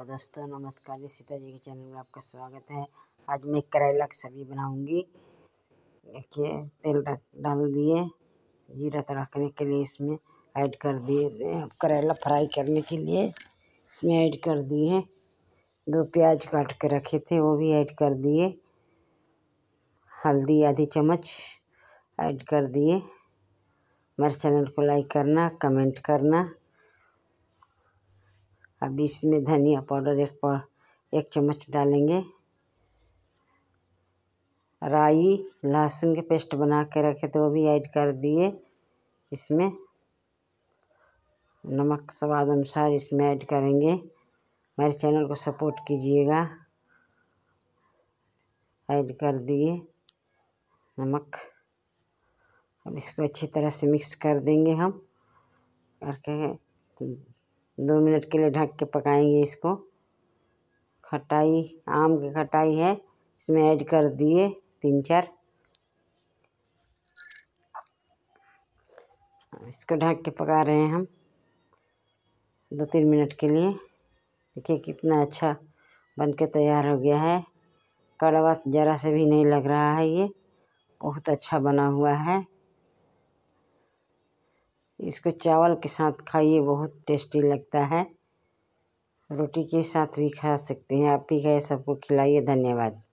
hello दोस्तों नमस्कार सीता जी के चैनल में आपका स्वागत है आज मैं करेला की सब्ज़ी बनाऊंगी देखिए तेल डाल दिए जीरा तड़कने तो के लिए इसमें ऐड कर दिए करेला फ्राई करने के लिए इसमें ऐड कर दिए दो प्याज काट के रखे थे वो भी ऐड कर दिए हल्दी आधी चम्मच ऐड कर दिए मेरे चैनल को लाइक करना कमेंट करना अब इसमें धनिया पाउडर एक पा एक चम्मच डालेंगे राई लहसुन के पेस्ट बना के रखे थे वो भी ऐड कर दिए इसमें नमक स्वाद अनुसार इसमें ऐड करेंगे मेरे चैनल को सपोर्ट कीजिएगा ऐड कर दिए नमक अब इसको अच्छी तरह से मिक्स कर देंगे हम करके दो मिनट के लिए ढक के पकाएंगे इसको खटाई आम की खटाई है इसमें ऐड कर दिए तीन चार इसको ढक के पका रहे हैं हम दो तीन मिनट के लिए देखिए कितना अच्छा बन के तैयार हो गया है कड़वा ज़रा से भी नहीं लग रहा है ये बहुत अच्छा बना हुआ है इसको चावल के साथ खाइए बहुत टेस्टी लगता है रोटी के साथ भी खा सकते हैं आप भी गए सबको खिलाइए धन्यवाद